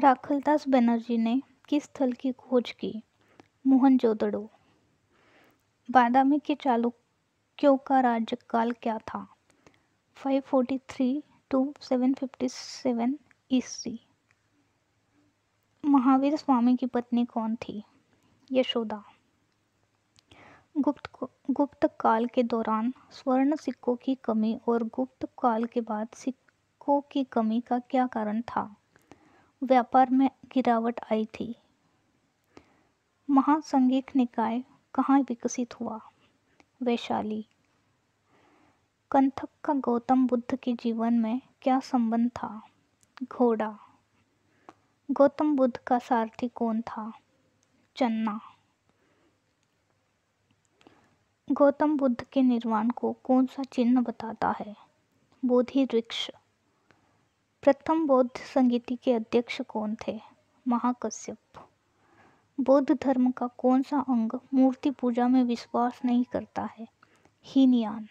राखलदास बनर्जी ने किस स्थल की खोज की मोहनजोदड़ो बादामी के चालुक्यों का राज्यकाल क्या था 543 टू सेवन फिफ्टी सेवन ईस्वी महावीर स्वामी की पत्नी कौन थी यशोदा गुप्त गुप्त काल के दौरान स्वर्ण सिक्कों की कमी और गुप्त काल के बाद सिक्कों की कमी का क्या कारण था व्यापार में गिरावट आई थी महासंगिक निकाय कहाँ विकसित हुआ वैशाली कंथक का गौतम बुद्ध के जीवन में क्या संबंध था घोड़ा गौतम बुद्ध का सारथी कौन था चन्ना गौतम बुद्ध के निर्वाण को कौन सा चिन्ह बताता है बोधि वृक्ष प्रथम बौद्ध संगीति के अध्यक्ष कौन थे महाकश्यप बौद्ध धर्म का कौन सा अंग मूर्ति पूजा में विश्वास नहीं करता है हीनयान